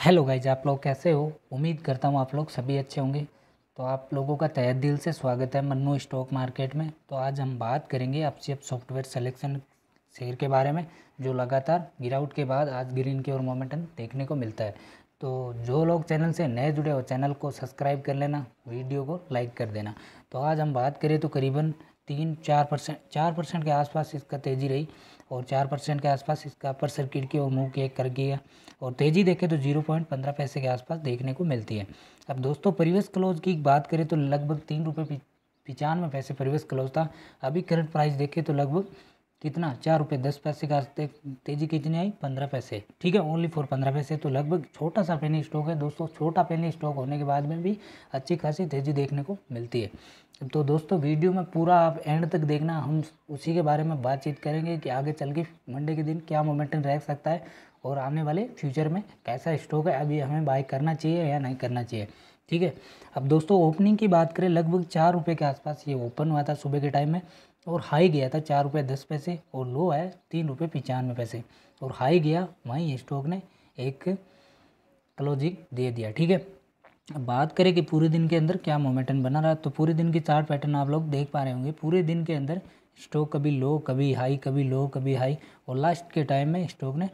hello guys आप लोग कैसे हो उम्मीद करता हूँ आप लोग सभी अच्छे होंगे तो आप लोगों का तय दिल से स्वागत है मन्नू स्टॉक मार्केट में तो आज हम बात करेंगे आपसे सॉफ्टवेयर सिलेक्शन शेयर के बारे में जो लगातार गिरावट के बाद आज ग्रीन की ओर मोमेंटम देखने को मिलता है तो जो लोग चैनल से नए जुड़े हो चैनल को सब्सक्राइब कर लेना वीडियो को लाइक कर देना तो आज हम बात करें तो करीबन तीन चार परसेंट चार परसेंट के आसपास इसका तेज़ी रही और चार परसेंट के आसपास इसका अपर सर्किट की और मूव की कर गया और तेज़ी देखें तो जीरो पॉइंट पंद्रह पैसे के आसपास देखने को मिलती है अब दोस्तों परिवेश क्लोज की बात करें तो लगभग तीन रुपये पिचानवे पैसे परिवेश क्लोज था अभी करंट प्राइस देखें तो लगभग कितना चार रुपये दस पैसे का तेजी कितनी आई पंद्रह पैसे ठीक है ओनली फॉर पंद्रह पैसे तो लगभग छोटा सा पेनी स्टॉक है दोस्तों छोटा पेनी स्टॉक होने के बाद में भी अच्छी खासी तेजी देखने को मिलती है तो दोस्तों वीडियो में पूरा आप एंड तक देखना हम उसी के बारे में बातचीत करेंगे कि आगे चल के मंडे के दिन क्या मोमेंटम रह सकता है और आने वाले फ्यूचर में कैसा स्टॉक है अभी हमें बाय करना चाहिए या नहीं करना चाहिए ठीक है अब दोस्तों ओपनिंग की बात करें लगभग चार रुपये के आसपास ये ओपन हुआ था सुबह के टाइम में और हाई गया था चार रुपये दस पैसे और लो आया तीन रुपये पचानवे पैसे और हाई गया वहीं स्टॉक ने एक क्लोजिंग दे दिया ठीक है अब बात करें कि पूरे दिन के अंदर क्या मोमेंटम बना रहा तो पूरे दिन की चार्ट पैटर्न आप लोग देख पा रहे होंगे पूरे दिन के अंदर स्टॉक कभी लो कभी हाई कभी लो कभी हाई और लास्ट के टाइम में स्टॉक ने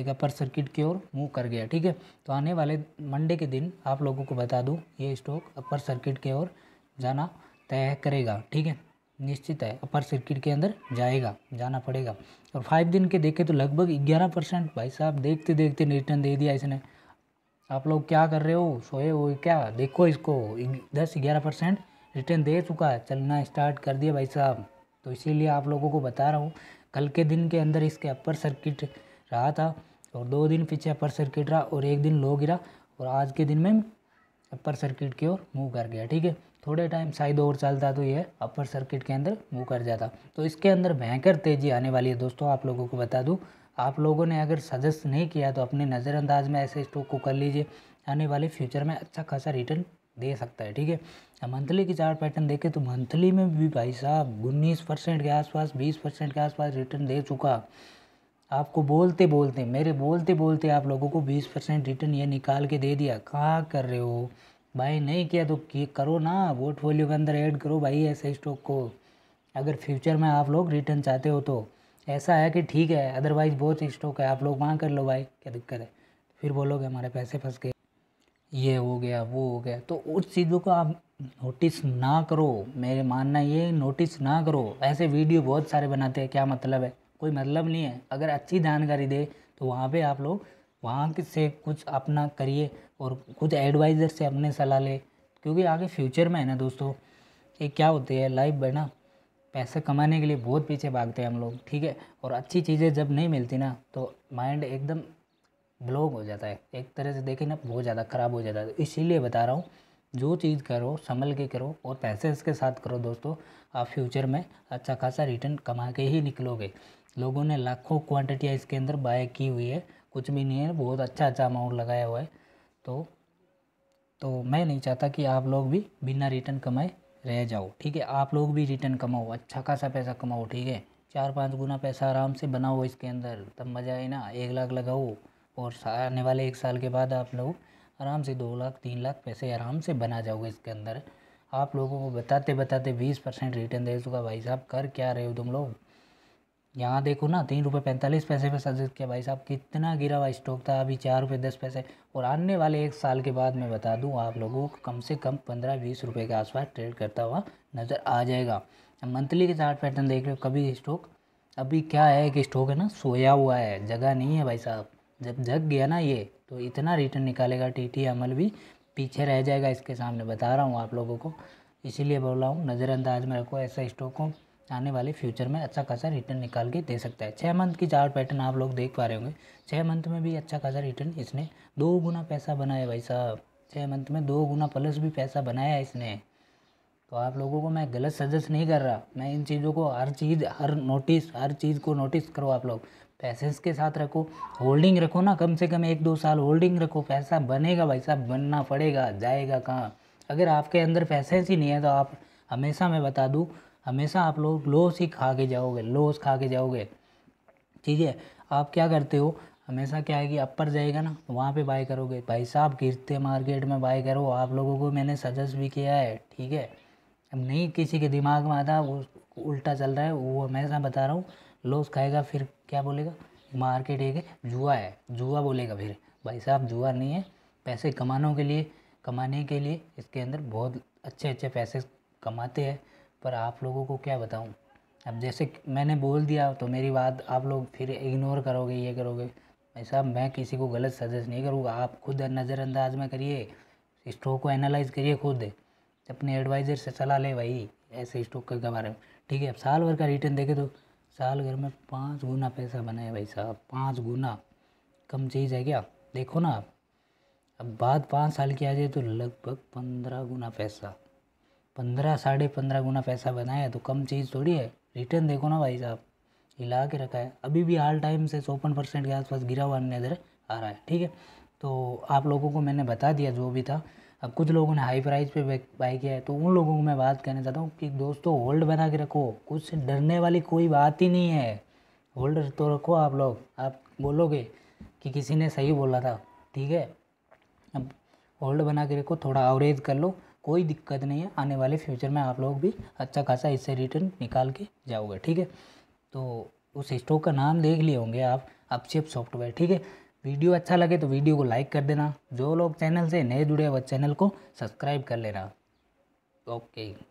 एक अपर सर्किट की ओर मूव कर गया ठीक है तो आने वाले मंडे के दिन आप लोगों को बता दूँ ये स्टॉक अपर सर्किट की ओर जाना तय करेगा ठीक है निश्चित है अपर सर्किट के अंदर जाएगा जाना पड़ेगा और फाइव दिन के देखे तो लगभग ग्यारह परसेंट भाई साहब देखते देखते रिटर्न दे दिया इसने आप लोग क्या कर रहे हो सोए हो क्या देखो इसको दस ग्यारह परसेंट रिटर्न दे चुका है चलना स्टार्ट कर दिया भाई साहब तो इसीलिए आप लोगों को बता रहा हूँ कल के दिन के अंदर इसके अपर सर्किट रहा था और दो दिन पीछे अपर सर्किट रहा और एक दिन लो गिरा और आज के दिन में अपर सर्किट की ओर मूव कर गया ठीक है थोड़े टाइम शायद और चलता तो यह अपर सर्किट के अंदर मूव कर जाता तो इसके अंदर भयंकर तेज़ी आने वाली है दोस्तों आप लोगों को बता दूँ आप लोगों ने अगर सजेस्ट नहीं किया तो अपने नज़रअंदाज में ऐसे स्टॉक को कर लीजिए आने वाले फ्यूचर में अच्छा खासा रिटर्न दे सकता है ठीक है मंथली की चार पैटर्न देखें तो मंथली में भी भाई साहब उन्नीस परसेंट के आसपास बीस परसेंट के आसपास रिटर्न दे चुका आपको बोलते बोलते मेरे बोलते बोलते आप लोगों को बीस परसेंट रिटर्न ये निकाल के दे दिया कहाँ कर रहे हो बाय नहीं किया तो की करो ना पोर्टफोलियो के अंदर ऐड करो भाई ऐसे स्टॉक को अगर फ्यूचर में आप लोग रिटर्न चाहते हो तो ऐसा है कि ठीक है अदरवाइज़ बहुत स्टॉक है आप लोग वहाँ कर लो भाई क्या दिक्कत है फिर बोलोगे हमारे पैसे फंस गए ये हो गया वो हो गया तो उस चीज़ों को आप नोटिस ना करो मेरे मानना ये नोटिस ना करो ऐसे वीडियो बहुत सारे बनाते हैं क्या मतलब है कोई मतलब नहीं है अगर अच्छी जानकारी दे तो वहाँ पे आप लोग वहाँ से कुछ अपना करिए और कुछ एडवाइज़र से अपने सलाह ले क्योंकि आगे फ्यूचर में है ना दोस्तों ये क्या होती है लाइफ में ना पैसे कमाने के लिए बहुत पीछे भागते हैं हम लोग ठीक है और अच्छी चीज़ें जब नहीं मिलती ना तो माइंड एकदम ब्लॉक हो जाता है एक तरह से देखें ना बहुत ज़्यादा ख़राब हो जाता है इसीलिए बता रहा हूँ जो चीज़ करो संभल के करो और पैसे इसके साथ करो दोस्तों आप फ्यूचर में अच्छा खासा रिटर्न कमा के ही निकलोगे लोगों ने लाखों क्वान्टिटियाँ इसके अंदर बाय की हुई है कुछ भी नहीं है बहुत अच्छा अच्छा अमाउंट लगाया हुआ है तो तो मैं नहीं चाहता कि आप लोग भी बिना रिटर्न कमाए रह जाओ ठीक है आप लोग भी रिटर्न कमाओ अच्छा खासा पैसा कमाओ ठीक है चार पाँच गुना पैसा आराम से बनाओ इसके अंदर तब मज़ा आए ना एक लाख लगाओ और आने वाले एक साल के बाद आप लोग आराम से दो लाख तीन लाख पैसे आराम से बना जाओगे इसके अंदर आप लोगों को बताते बताते बीस परसेंट रिटर्न दे चुका भाई साहब कर क्या रहे हो तुम लोग यहाँ देखो ना तीन रुपये पैंतालीस पैसे पे सजेस्ट किया भाई साहब कितना गिरा हुआ स्टॉक था अभी चार रुपये दस पैसे और आने वाले एक साल के बाद मैं बता दूँ आप लोगों को कम से कम पंद्रह बीस रुपये के आसपास ट्रेड करता हुआ नज़र आ जाएगा मंथली के चार्ट पैटर्न देख रहे हो कभी स्टॉक अभी क्या है कि स्टॉक है ना सोया हुआ है जगह नहीं है भाई साहब जब जग गया ना ये तो इतना रिटर्न निकालेगा टी टी अमल भी पीछे रह जाएगा इसके सामने बता रहा हूँ आप लोगों को इसीलिए बोल रहा हूँ नज़रअंदाज में रखो ऐसा स्टॉक को आने वाले फ्यूचर में अच्छा खासा रिटर्न निकाल के दे सकता है छः मंथ की चार्ट पैटर्न आप लोग देख पा रहे होंगे छः मंथ में भी अच्छा खासा रिटर्न इसने दो गुना पैसा बनाया भाई साहब छः मंथ में दो गुना प्लस भी पैसा बनाया इसने तो आप लोगों को मैं गलत सजेस्ट नहीं कर रहा मैं इन चीज़ों को हर चीज़ हर नोटिस हर चीज़ को नोटिस करो आप लोग पैसेंस के साथ रखो होल्डिंग रखो ना कम से कम एक दो साल होल्डिंग रखो पैसा बनेगा भाई साहब बनना पड़ेगा जाएगा कहाँ अगर आपके अंदर पैसेंस ही नहीं है तो आप हमेशा मैं बता दूँ हमेशा आप लोग लॉस ही खा के जाओगे लॉस खा के जाओगे ठीक है आप क्या करते हो हमेशा क्या है कि अपर जाएगा ना तो वहाँ पे बाय करोगे भाई साहब गिरते मार्केट में बाय करो आप लोगों को मैंने सजेस्ट भी किया है ठीक है अब नहीं किसी के दिमाग में आता वो उल्टा चल रहा है वो हमेशा बता रहा हूँ लॉस खाएगा फिर क्या बोलेगा मार्केट एक जुआ है जुआ बोलेगा फिर भाई साहब जुआ नहीं है पैसे कमानों के लिए कमाने के लिए इसके अंदर बहुत अच्छे अच्छे पैसे कमाते हैं पर आप लोगों को क्या बताऊँ अब जैसे मैंने बोल दिया तो मेरी बात आप लोग फिर इग्नोर करोगे ये करोगे भाई साहब मैं किसी को गलत सजेस्ट नहीं करूँगा आप खुद नज़रअंदाज में करिए स्टॉक को एनालाइज करिए खुद अपने एडवाइज़र से सलाह ले भाई ऐसे स्टॉक के बारे में ठीक है अब साल भर का रिटर्न देखे तो साल भर में पाँच गुना पैसा बना भाई साहब पाँच गुना कम चीज़ है क्या देखो ना आप अब बाद पाँच साल की आ जाए तो लगभग पंद्रह गुना पैसा पंद्रह साढ़े पंद्रह गुना पैसा बनाया तो कम चीज़ थोड़ी है रिटर्न देखो ना भाई साहब हिला के रखा है अभी भी हाल टाइम से चौपन परसेंट के आसपास गिरा हुआ अन्य इधर आ रहा है ठीक है तो आप लोगों को मैंने बता दिया जो भी था अब कुछ लोगों ने हाई प्राइस पे बाई किया है तो उन लोगों को मैं बात कहना चाहता हूँ कि दोस्तों होल्ड बना के रखो कुछ डरने वाली कोई बात ही नहीं है होल्ड तो रखो आप लोग आप बोलोगे कि किसी ने सही बोला था ठीक है अब होल्ड बना के रखो थोड़ा अवरेज कर लो कोई दिक्कत नहीं है आने वाले फ्यूचर में आप लोग भी अच्छा खासा इससे रिटर्न निकाल के जाओगे ठीक है तो उस स्टॉक का नाम देख लिए होंगे आप अपशिप सॉफ्टवेयर ठीक है वीडियो अच्छा लगे तो वीडियो को लाइक कर देना जो लोग चैनल से नए जुड़े हैं वह चैनल को सब्सक्राइब कर लेना ओके